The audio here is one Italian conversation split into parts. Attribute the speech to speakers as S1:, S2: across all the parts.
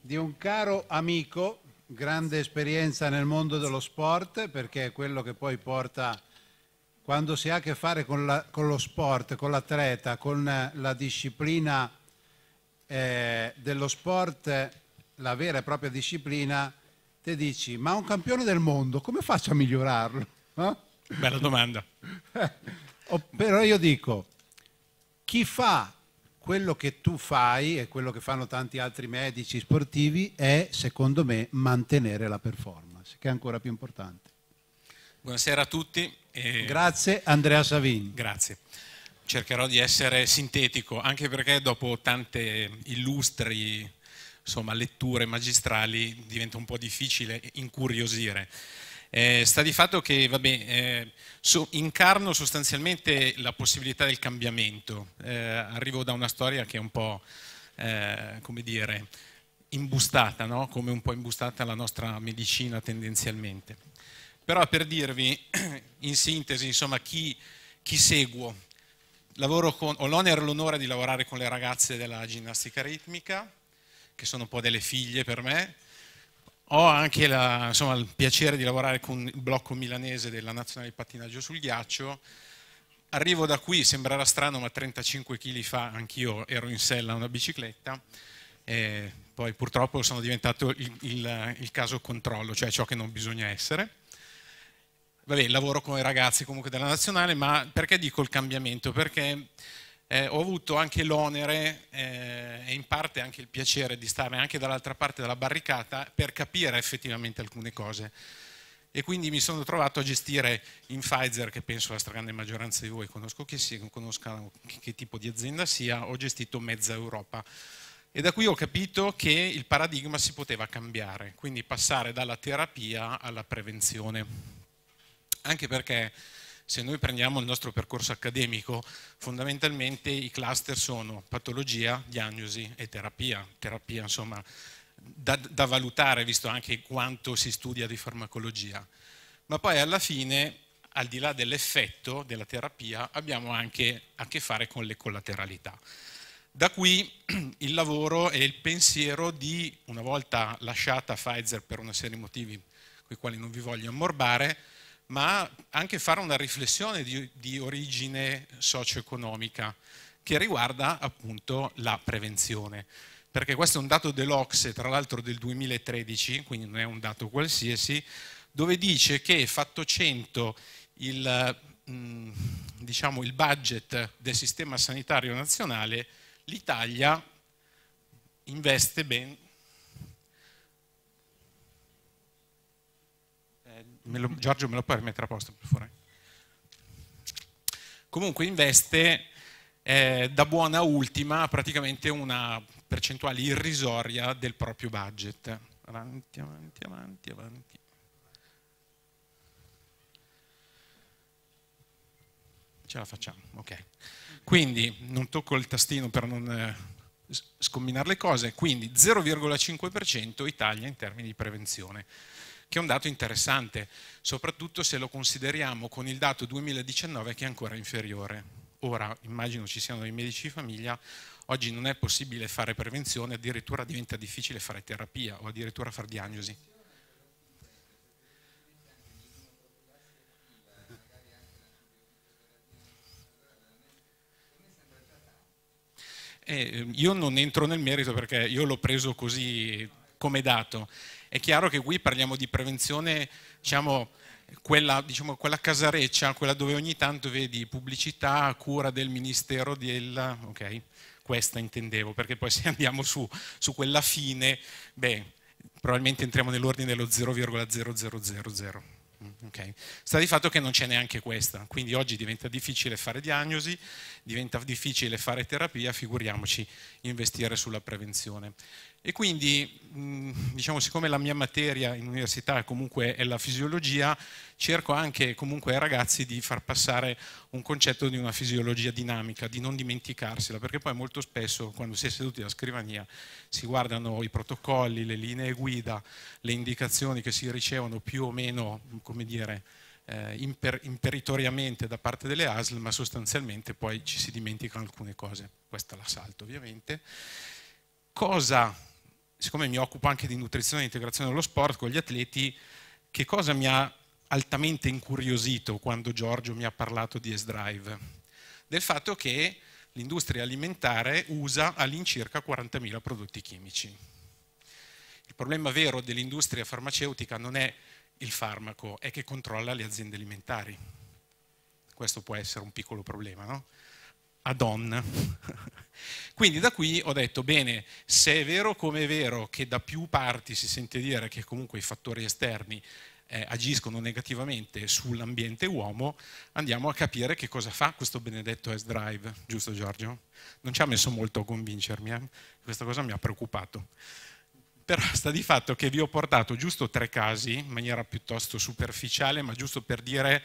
S1: di un caro amico, grande esperienza nel mondo dello sport, perché è quello che poi porta, quando si ha a che fare con, la, con lo sport, con l'atleta, con eh, la disciplina eh, dello sport, la vera e propria disciplina, te dici, ma un campione del mondo, come faccio a migliorarlo? Eh? Bella domanda. Eh, però io dico, chi fa quello che tu fai e quello che fanno tanti altri medici sportivi è, secondo me, mantenere la performance, che è ancora più importante. Buonasera a tutti. E... Grazie Andrea Savin. Grazie. Cercherò di essere sintetico, anche perché dopo tante illustri insomma, letture magistrali diventa un po' difficile incuriosire. Eh, sta di fatto che vabbè, eh, so, incarno sostanzialmente la possibilità del cambiamento. Eh, arrivo da una storia che è un po', eh, come dire, imbustata, no? come un po' imbustata la nostra medicina tendenzialmente. Però per dirvi in sintesi insomma, chi, chi seguo, con, ho l'onere e l'onore di lavorare con le ragazze della ginnastica ritmica, che sono un po' delle figlie per me, ho anche la, insomma, il piacere di lavorare con il blocco milanese della Nazionale di Pattinaggio sul Ghiaccio. Arrivo da qui, sembrerà strano, ma 35 kg fa anch'io ero in sella a una bicicletta. E poi purtroppo sono diventato il, il, il caso controllo, cioè ciò che non bisogna essere. Vabbè, lavoro con i ragazzi comunque della nazionale, ma perché dico il cambiamento? Perché eh, ho avuto anche l'onere eh, e in parte anche il piacere di stare anche dall'altra parte della barricata per capire effettivamente alcune cose. E quindi mi sono trovato a gestire in Pfizer, che penso la stragrande maggioranza di voi conosco che sia, conoscano che tipo di azienda sia, ho gestito mezza Europa. E da qui ho capito che il paradigma si poteva cambiare, quindi passare dalla terapia alla prevenzione. Anche perché se noi prendiamo il nostro percorso accademico, fondamentalmente i cluster sono patologia, diagnosi e terapia. Terapia, insomma, da, da valutare, visto anche quanto si studia di farmacologia. Ma poi alla fine, al di là dell'effetto della terapia, abbiamo anche a che fare con le collateralità. Da qui il lavoro e il pensiero di, una volta lasciata Pfizer per una serie di motivi con i quali non vi voglio ammorbare, ma anche fare una riflessione di, di origine socio-economica che riguarda appunto la prevenzione. Perché questo è un dato dell'Ocse, tra l'altro del 2013, quindi non è un dato qualsiasi, dove dice che fatto 100 il, mm, diciamo, il budget del sistema sanitario nazionale, l'Italia investe ben me lo, Giorgio me lo puoi rimettere a posto per favore? Comunque investe eh, da buona ultima praticamente una percentuale irrisoria del proprio budget. Avanti, avanti, avanti, avanti. ce la facciamo, ok. Quindi non tocco il tastino per non eh, scomminare le cose, quindi 0,5% Italia in termini di prevenzione che è un dato interessante, soprattutto se lo consideriamo con il dato 2019 che è ancora inferiore. Ora immagino ci siano dei medici di famiglia, oggi non è possibile fare prevenzione, addirittura diventa difficile fare terapia o addirittura fare diagnosi. Eh, io non entro nel merito perché io l'ho preso così come dato. È chiaro che qui parliamo di prevenzione, diciamo, quella, diciamo, quella casareccia, quella dove ogni tanto vedi pubblicità a cura del Ministero del... ok, questa intendevo, perché poi se andiamo su, su quella fine, beh, probabilmente entriamo nell'ordine dello 0,0000. Mm, okay. Sta di fatto che non c'è neanche questa, quindi oggi diventa difficile fare diagnosi, diventa difficile fare terapia, figuriamoci investire sulla prevenzione. E quindi, mm, diciamo, siccome la mia materia in università comunque è la fisiologia, cerco anche comunque ai ragazzi di far passare un concetto di una fisiologia dinamica, di non dimenticarsela, perché poi molto spesso quando si è seduti alla scrivania si guardano i protocolli, le linee guida, le indicazioni che si ricevono più o meno, come dire, eh, imper imperitoriamente da parte delle ASL, ma sostanzialmente poi ci si dimenticano alcune cose. Questa la salto ovviamente. Cosa siccome mi occupo anche di nutrizione e integrazione dello sport con gli atleti, che cosa mi ha altamente incuriosito quando Giorgio mi ha parlato di S-Drive? Del fatto che l'industria alimentare usa all'incirca 40.000 prodotti chimici. Il problema vero dell'industria farmaceutica non è il farmaco, è che controlla le aziende alimentari. Questo può essere un piccolo problema, no? a donna. Quindi da qui ho detto, bene, se è vero come è vero che da più parti si sente dire che comunque i fattori esterni eh, agiscono negativamente sull'ambiente uomo, andiamo a capire che cosa fa questo benedetto S-Drive, giusto Giorgio? Non ci ha messo molto a convincermi, eh? questa cosa mi ha preoccupato. Però sta di fatto che vi ho portato giusto tre casi, in maniera piuttosto superficiale, ma giusto per dire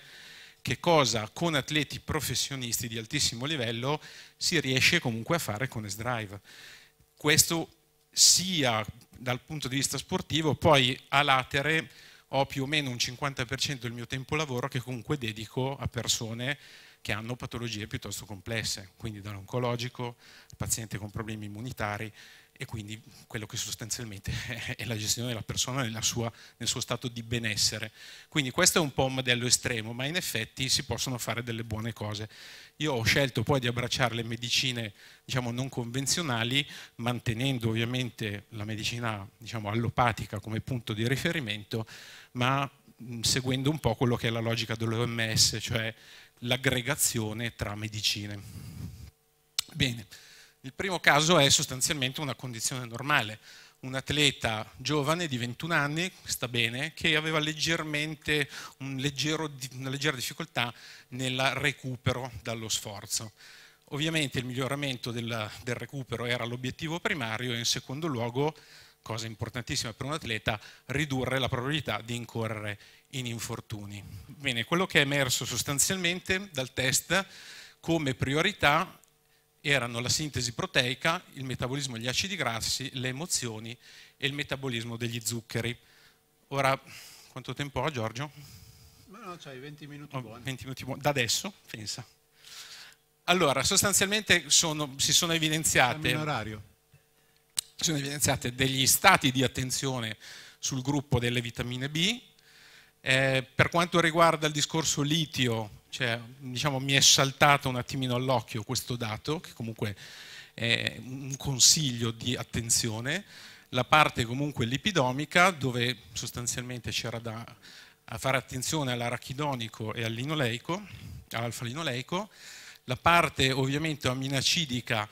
S1: che cosa con atleti professionisti di altissimo livello si riesce comunque a fare con S-Drive. Questo sia dal punto di vista sportivo, poi a latere ho più o meno un 50% del mio tempo lavoro che comunque dedico a persone che hanno patologie piuttosto complesse, quindi dall'oncologico, paziente con problemi immunitari, e quindi quello che sostanzialmente è la gestione della persona nella sua, nel suo stato di benessere. Quindi questo è un po' un modello estremo, ma in effetti si possono fare delle buone cose. Io ho scelto poi di abbracciare le medicine diciamo, non convenzionali, mantenendo ovviamente la medicina diciamo, allopatica come punto di riferimento, ma seguendo un po' quello che è la logica dell'OMS, cioè l'aggregazione tra medicine. Bene. Il primo caso è sostanzialmente una condizione normale, un atleta giovane di 21 anni, sta bene, che aveva leggermente un leggero, una leggera difficoltà nel recupero dallo sforzo. Ovviamente il miglioramento del, del recupero era l'obiettivo primario e in secondo luogo, cosa importantissima per un atleta, ridurre la probabilità di incorrere in infortuni. Bene, quello che è emerso sostanzialmente dal test come priorità erano la sintesi proteica, il metabolismo degli acidi grassi, le emozioni e il metabolismo degli zuccheri. Ora, quanto tempo ho Giorgio? Ma no, c'hai 20 minuti oh, buoni. 20 minuti buoni, da adesso, pensa. Allora, sostanzialmente sono, si sono evidenziate, sono evidenziate degli stati di attenzione sul gruppo delle vitamine B. Eh, per quanto riguarda il discorso litio, cioè, diciamo, mi è saltato un attimino all'occhio questo dato, che comunque è un consiglio di attenzione, la parte comunque lipidomica, dove sostanzialmente c'era da fare attenzione all'arachidonico e all'alfa-linoleico, la parte ovviamente aminacidica,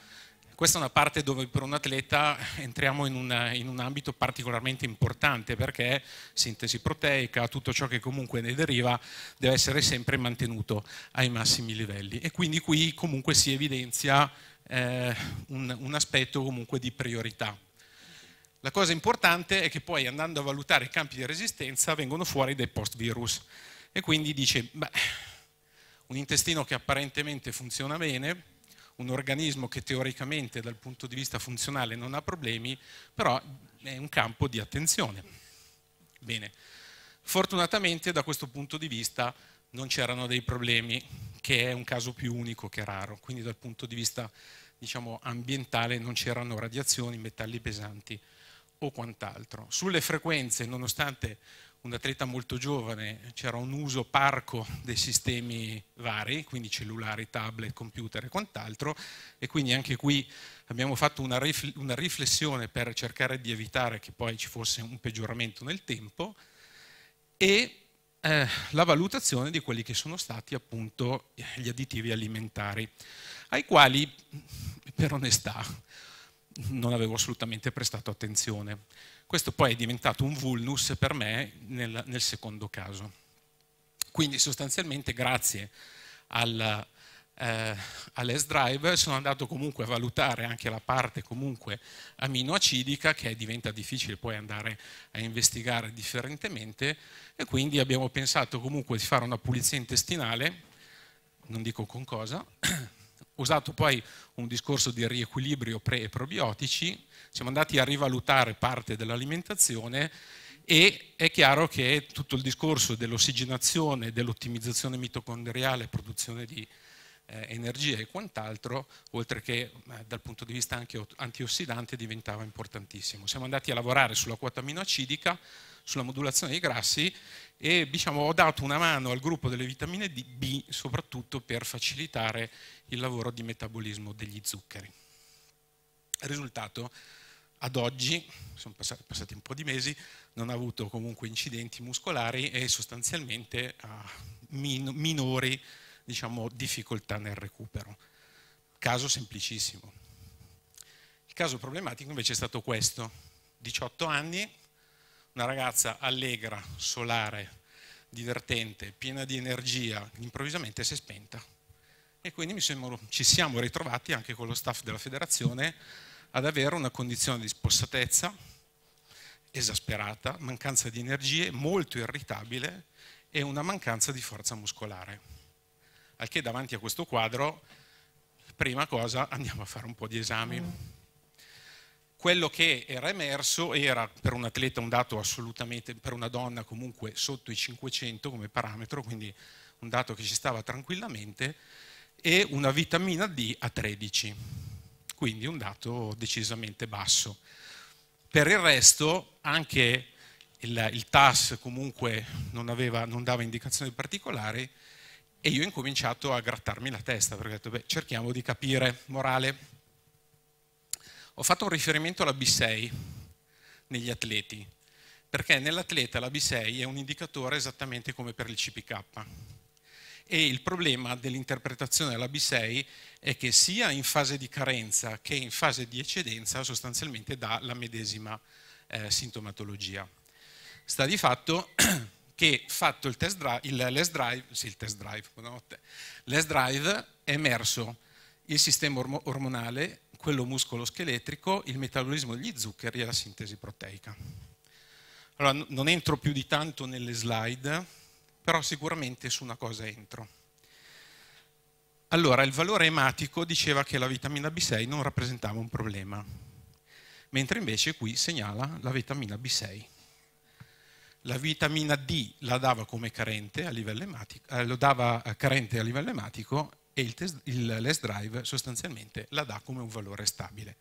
S1: questa è una parte dove per un atleta entriamo in, una, in un ambito particolarmente importante perché sintesi proteica, tutto ciò che comunque ne deriva deve essere sempre mantenuto ai massimi livelli e quindi qui comunque si evidenzia eh, un, un aspetto comunque di priorità. La cosa importante è che poi andando a valutare i campi di resistenza vengono fuori dei post-virus e quindi dice, beh, un intestino che apparentemente funziona bene, un organismo che teoricamente dal punto di vista funzionale non ha problemi, però è un campo di attenzione. Bene, fortunatamente da questo punto di vista non c'erano dei problemi, che è un caso più unico che raro, quindi dal punto di vista diciamo, ambientale non c'erano radiazioni, metalli pesanti o quant'altro. Sulle frequenze, nonostante un atleta molto giovane, c'era un uso parco dei sistemi vari, quindi cellulari, tablet, computer e quant'altro, e quindi anche qui abbiamo fatto una, riflessione per cercare di evitare che poi ci fosse un peggioramento nel tempo e eh, la valutazione di quelli che sono stati appunto gli additivi alimentari, ai quali, per onestà, non avevo assolutamente prestato attenzione. Questo poi è diventato un vulnus per me nel, nel secondo caso. Quindi sostanzialmente grazie al, eh, all'S-Drive sono andato comunque a valutare anche la parte comunque aminoacidica che diventa difficile poi andare a investigare differentemente e quindi abbiamo pensato comunque di fare una pulizia intestinale, non dico con cosa, usato poi un discorso di riequilibrio pre e probiotici, siamo andati a rivalutare parte dell'alimentazione e è chiaro che tutto il discorso dell'ossigenazione, dell'ottimizzazione mitocondriale, produzione di eh, energia e quant'altro, oltre che eh, dal punto di vista anche antiossidante diventava importantissimo. Siamo andati a lavorare sulla quota aminoacidica, sulla modulazione dei grassi e diciamo, ho dato una mano al gruppo delle vitamine D, B soprattutto per facilitare il lavoro di metabolismo degli zuccheri. Il risultato ad oggi, sono passati, passati, un po' di mesi, non ha avuto comunque incidenti muscolari e sostanzialmente uh, min minori diciamo, difficoltà nel recupero. Caso semplicissimo. Il caso problematico invece è stato questo. 18 anni, una ragazza allegra, solare, divertente, piena di energia, improvvisamente si è spenta. E quindi sembra, ci siamo ritrovati anche con lo staff della federazione ad avere una condizione di spossatezza esasperata, mancanza di energie, molto irritabile e una mancanza di forza muscolare. Al che davanti a questo quadro, prima cosa, andiamo a fare un po' di esami. Mm. Quello che era emerso era per un atleta un dato assolutamente, per una donna comunque sotto i 500 come parametro, quindi un dato che ci stava tranquillamente, e una vitamina D a 13, quindi un dato decisamente basso. Per il resto anche il, il TAS comunque non, aveva, non dava indicazioni particolari, e io ho incominciato a grattarmi la testa perché ho detto, beh, cerchiamo di capire morale. Ho fatto un riferimento alla B6 negli atleti, perché nell'atleta la B6 è un indicatore esattamente come per il CPK. E il problema dell'interpretazione della B6 è che sia in fase di carenza che in fase di eccedenza sostanzialmente dà la medesima eh, sintomatologia. Sta di fatto che fatto il test drive, il less drive, sì il test drive, buonanotte, less drive è emerso il sistema ormonale, quello muscoloscheletrico, il metabolismo degli zuccheri e la sintesi proteica. Allora, non entro più di tanto nelle slide, però sicuramente su una cosa entro. Allora, il valore ematico diceva che la vitamina B6 non rappresentava un problema, mentre invece qui segnala la vitamina B6 la vitamina D la dava come carente a livello ematico, eh, lo dava eh, carente a livello ematico e il, test, il less drive sostanzialmente la dà come un valore stabile.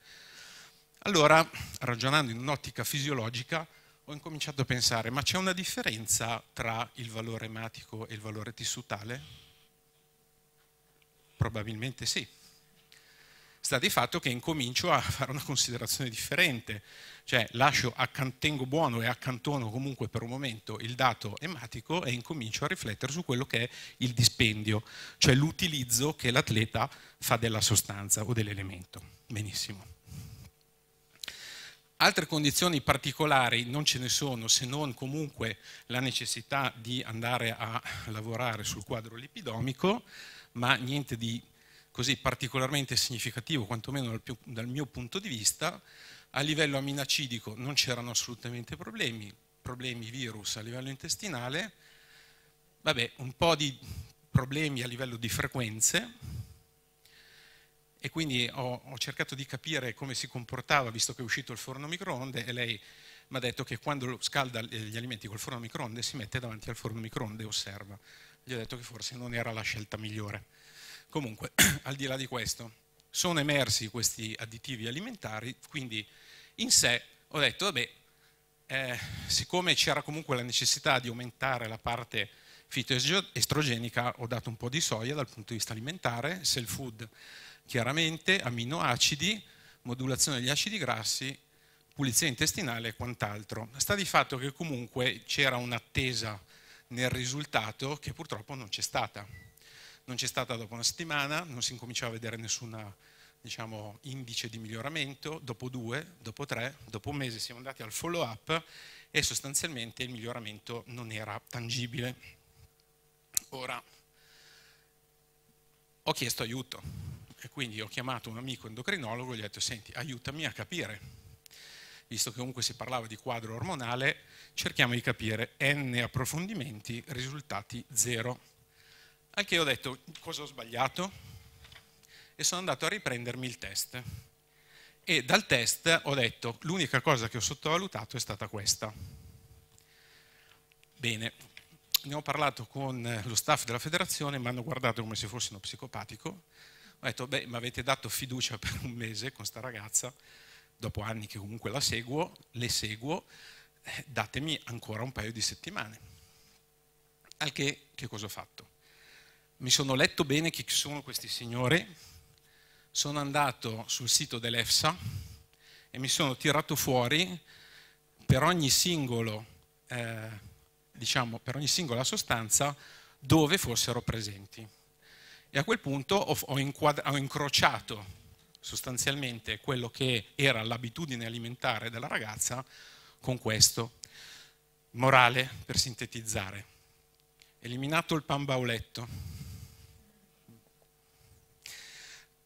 S1: Allora, ragionando in un'ottica fisiologica, ho incominciato a pensare, ma c'è una differenza tra il valore ematico e il valore tissutale? Probabilmente sì sta di fatto che incomincio a fare una considerazione differente, cioè lascio, tengo buono e accantono comunque per un momento il dato ematico e incomincio a riflettere su quello che è il dispendio, cioè l'utilizzo che l'atleta fa della sostanza o dell'elemento. Benissimo. Altre condizioni particolari non ce ne sono se non comunque la necessità di andare a lavorare sul quadro lipidomico, ma niente di così particolarmente significativo, quantomeno dal, più, dal mio punto di vista, a livello aminacidico non c'erano assolutamente problemi, problemi virus a livello intestinale, vabbè, un po' di problemi a livello di frequenze e quindi ho, ho, cercato di capire come si comportava visto che è uscito il forno microonde e lei mi ha detto che quando scalda gli alimenti col forno microonde si mette davanti al forno microonde e osserva. Gli ho detto che forse non era la scelta migliore. Comunque, al di là di questo, sono emersi questi additivi alimentari, quindi in sé ho detto, vabbè, eh, siccome c'era comunque la necessità di aumentare la parte fitoestrogenica, ho dato un po' di soia dal punto di vista alimentare, cell food chiaramente, aminoacidi, modulazione degli acidi grassi, pulizia intestinale e quant'altro. Sta di fatto che comunque c'era un'attesa nel risultato che purtroppo non c'è stata non c'è stata dopo una settimana, non si incominciava a vedere nessun diciamo, indice di miglioramento, dopo due, dopo tre, dopo un mese siamo andati al follow up e sostanzialmente il miglioramento non era tangibile. Ora, ho chiesto aiuto e quindi ho chiamato un amico endocrinologo e gli ho detto senti aiutami a capire visto che comunque si parlava di quadro ormonale cerchiamo di capire n approfondimenti risultati zero al che ho detto cosa ho sbagliato e sono andato a riprendermi il test. E dal test ho detto l'unica cosa che ho sottovalutato è stata questa. Bene, ne ho parlato con eh, lo staff della federazione, mi hanno guardato come se fossi uno psicopatico. Ho detto, beh, mi avete dato fiducia per un mese con sta ragazza, dopo anni che comunque la seguo, le seguo, eh, datemi ancora un paio di settimane. Al che, che cosa ho fatto? mi sono letto bene chi sono questi signori, sono andato sul sito dell'EFSA e mi sono tirato fuori per ogni, singolo, eh, diciamo, per ogni singola sostanza dove fossero presenti. E a quel punto ho, ho, ho incrociato sostanzialmente quello che era l'abitudine alimentare della ragazza con questo. Morale, per sintetizzare. Eliminato il pan bauletto,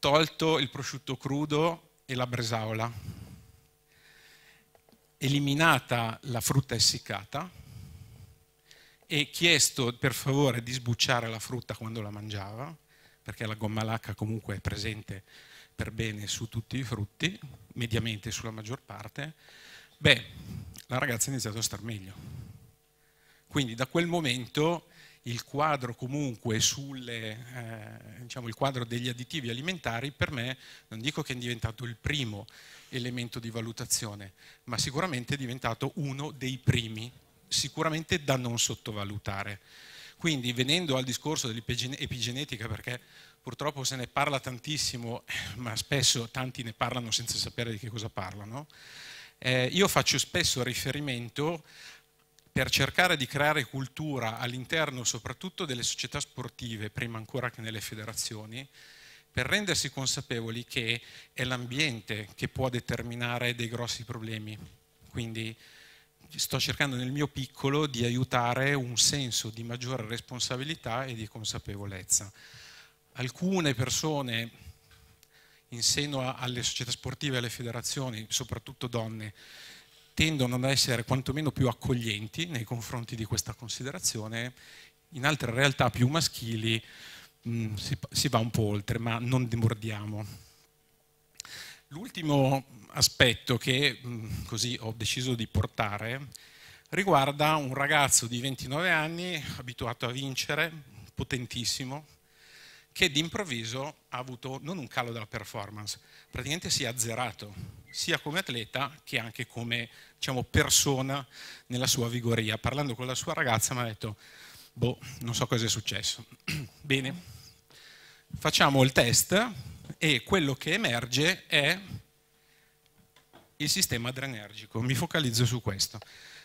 S1: tolto il prosciutto crudo e la bresaola, eliminata la frutta essiccata e chiesto per favore di sbucciare la frutta quando la mangiava, perché la gomma lacca comunque è presente per bene su tutti i frutti, mediamente sulla maggior parte, beh, la ragazza ha iniziato a star meglio. Quindi da quel momento il quadro comunque sulle, eh, diciamo, il quadro degli additivi alimentari per me non dico che è diventato il primo elemento di valutazione, ma sicuramente è diventato uno dei primi, sicuramente da non sottovalutare. Quindi venendo al discorso dell'epigenetica, perché purtroppo se ne parla tantissimo, eh, ma spesso tanti ne parlano senza sapere di che cosa parlano, eh, io faccio spesso riferimento per cercare di creare cultura all'interno soprattutto delle società sportive, prima ancora che nelle federazioni, per rendersi consapevoli che è l'ambiente che può determinare dei grossi problemi. Quindi sto cercando nel mio piccolo di aiutare un senso di maggiore responsabilità e di consapevolezza. Alcune persone in seno alle società sportive e alle federazioni, soprattutto donne, tendono ad essere quantomeno più accoglienti nei confronti di questa considerazione, in altre realtà più maschili mh, mm, si, si va un po' oltre, ma non dimordiamo. L'ultimo aspetto che mh, mm, così ho deciso di portare riguarda un ragazzo di 29 anni, abituato a vincere, potentissimo, che d'improvviso ha avuto non un calo della performance, praticamente si è azzerato sia come atleta che anche come diciamo, persona nella sua vigoria. Parlando con la sua ragazza mi ha detto, boh, non so cosa è successo. Bene, facciamo il test e quello che emerge è il sistema adrenergico. Mi focalizzo su questo.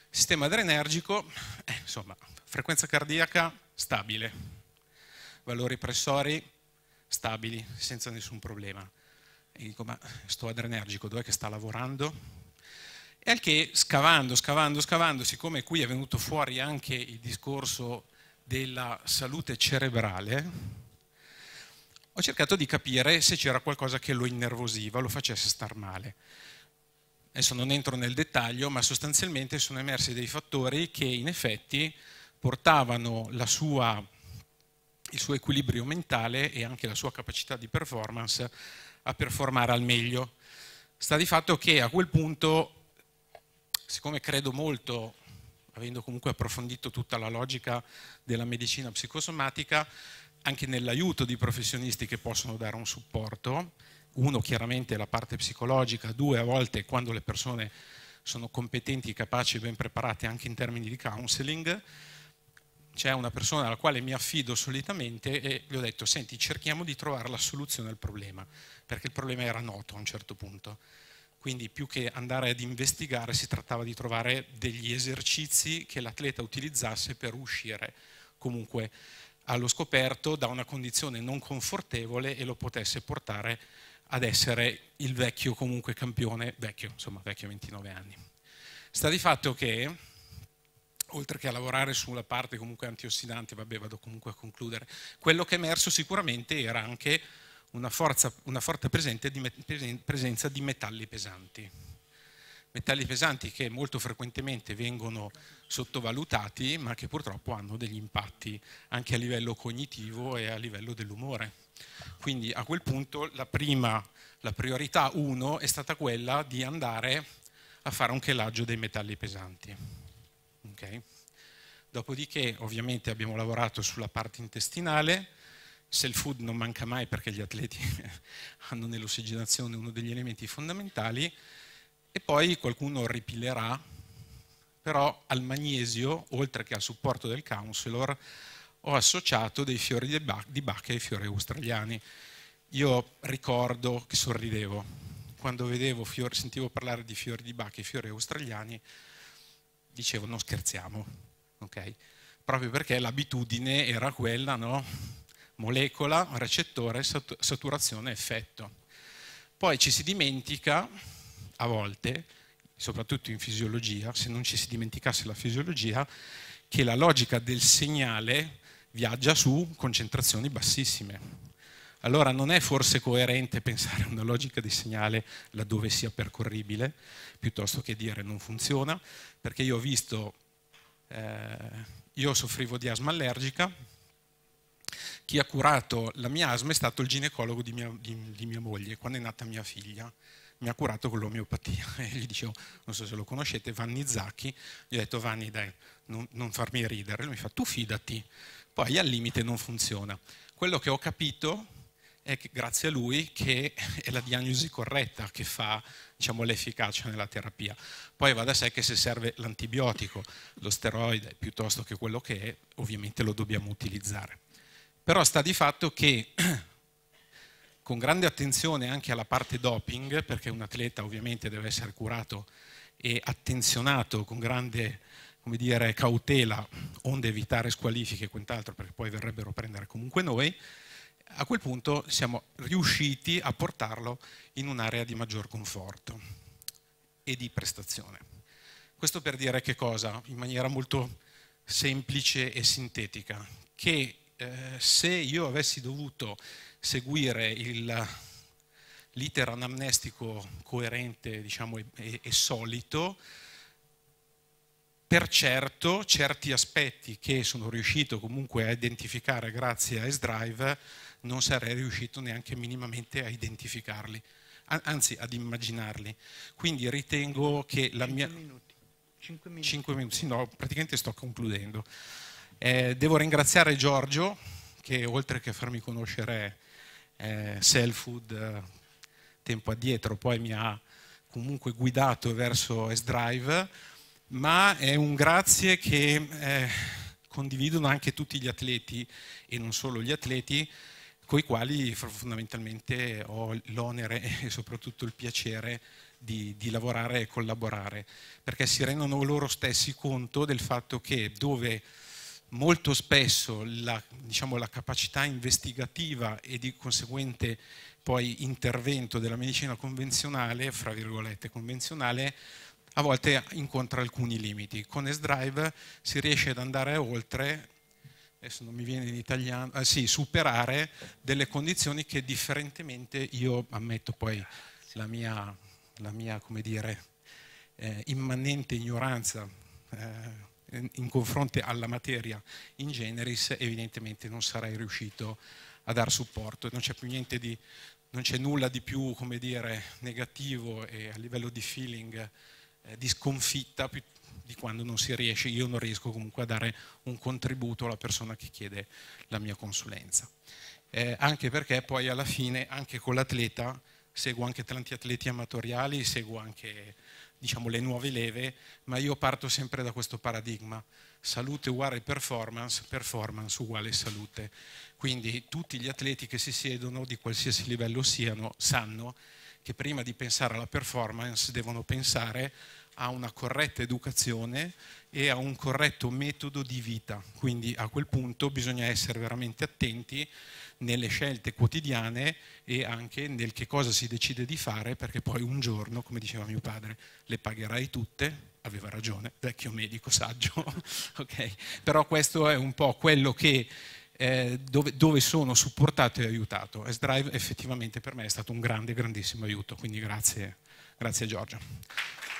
S1: Sistema adrenergico, eh, insomma, frequenza cardiaca stabile, valori pressori stabili, senza nessun problema e dico, ma sto adrenergico, dov'è che sta lavorando? E al che scavando, scavando, scavando, siccome qui è venuto fuori anche il discorso della salute cerebrale, ho cercato di capire se c'era qualcosa che lo innervosiva, lo facesse star male. Adesso non entro nel dettaglio, ma sostanzialmente sono emersi dei fattori che in effetti portavano la sua il suo equilibrio mentale e anche la sua capacità di performance a performare al meglio. Sta di fatto che a quel punto, siccome credo molto, avendo comunque approfondito tutta la logica della medicina psicosomatica, anche nell'aiuto di professionisti che possono dare un supporto, uno chiaramente la parte psicologica, due a volte quando le persone sono competenti, capaci e ben preparate anche in termini di counseling, c'è una persona alla quale mi affido solitamente e gli ho detto, senti, cerchiamo di trovare la soluzione al problema, perché il problema era noto a un certo punto. Quindi più che andare ad investigare si trattava di trovare degli esercizi che l'atleta utilizzasse per uscire comunque allo scoperto da una condizione non confortevole e lo potesse portare ad essere il vecchio comunque campione, vecchio, insomma vecchio 29 anni. Sta di fatto che oltre che a lavorare sulla parte comunque antiossidante, vabbè vado comunque a concludere, quello che è emerso sicuramente era anche una, forza, una forte di presenza di metalli pesanti. Metalli pesanti che molto frequentemente vengono sottovalutati, ma che purtroppo hanno degli impatti anche a livello cognitivo e a livello dell'umore. Quindi a quel punto la prima, la priorità uno è stata quella di andare a fare un chelaggio dei metalli pesanti Okay? Dopodiché ovviamente abbiamo lavorato sulla parte intestinale, self food non manca mai perché gli atleti hanno nell'ossigenazione uno degli elementi fondamentali e poi qualcuno ripillerà, però al magnesio, oltre che al supporto del counselor, ho associato dei fiori di, bacca ai fiori australiani. Io ricordo che sorridevo quando vedevo, sentivo parlare di fiori di bacca e fiori australiani, dicevo non scherziamo, okay? proprio perché l'abitudine era quella, no? molecola, recettore, saturazione, effetto. Poi ci si dimentica, a volte, soprattutto in fisiologia, se non ci si dimenticasse la fisiologia, che la logica del segnale viaggia su concentrazioni bassissime allora non è forse coerente pensare a una logica di segnale laddove sia percorribile, piuttosto che dire non funziona, perché io ho visto, eh, io soffrivo di asma allergica, chi ha curato la mia asma è stato il ginecologo di mia, di, di mia moglie, quando è nata mia figlia mi ha curato con l'omeopatia e gli dicevo, non so se lo conoscete, Vanni Zacchi, gli ho detto Vanni dai, non, non farmi ridere, lui mi fa tu fidati, poi al limite non funziona. Quello che ho capito è che, grazie a lui che è la diagnosi corretta che fa diciamo, l'efficacia nella terapia. Poi va da sé che se serve l'antibiotico, lo steroide piuttosto che quello che è, ovviamente lo dobbiamo utilizzare. Però sta di fatto che con grande attenzione anche alla parte doping, perché un atleta ovviamente deve essere curato e attenzionato con grande come dire, cautela, onde evitare squalifiche e quant'altro, perché poi verrebbero a prendere comunque noi, a quel punto siamo riusciti a portarlo in un'area di maggior conforto e di prestazione. Questo per dire che cosa? In maniera molto semplice e sintetica, che eh, se io avessi dovuto seguire l'iter anamnestico coerente diciamo, e, e solito, per certo certi aspetti che sono riuscito comunque a identificare grazie a S-Drive non sarei riuscito neanche minimamente a identificarli, anzi ad immaginarli. Quindi ritengo che la mia... 5 minuti. 5 minuti, sì, no, praticamente sto concludendo. Eh, devo ringraziare Giorgio, che oltre che farmi conoscere eh, Selfood eh, tempo addietro, poi mi ha comunque guidato verso S-Drive, ma è un grazie che eh, condividono anche tutti gli atleti e non solo gli atleti, con i quali fondamentalmente ho l'onere e soprattutto il piacere di, di, lavorare e collaborare, perché si rendono loro stessi conto del fatto che dove molto spesso la, diciamo, la capacità investigativa e di conseguente poi intervento della medicina convenzionale, fra virgolette convenzionale, a volte incontra alcuni limiti. Con S-Drive si riesce ad andare oltre adesso non mi viene in italiano, eh, sì, superare delle condizioni che differentemente io ammetto poi la mia, la mia come dire, eh, immanente ignoranza eh, in confronto alla materia in generis, evidentemente non sarei riuscito a dar supporto. Non c'è più niente di, non c'è nulla di più, come dire, negativo e a livello di feeling eh, di sconfitta di quando non si riesce, io non riesco comunque a dare un contributo alla persona che chiede la mia consulenza. Eh, anche perché poi alla fine, anche con l'atleta, seguo anche tanti atleti amatoriali, seguo anche diciamo, le nuove leve, ma io parto sempre da questo paradigma, salute uguale performance, performance uguale salute. Quindi tutti gli atleti che si siedono, di qualsiasi livello siano, sanno che prima di pensare alla performance devono pensare a una corretta educazione e a un corretto metodo di vita. Quindi a quel punto bisogna essere veramente attenti nelle scelte quotidiane e anche nel che cosa si decide di fare, perché poi un giorno, come diceva mio padre, le pagherai tutte. Aveva ragione, vecchio medico saggio, okay. Però questo è un po' quello che eh, dove, dove, sono supportato e aiutato. S-Drive effettivamente per me è stato un grande, grandissimo aiuto, quindi grazie, grazie Giorgia.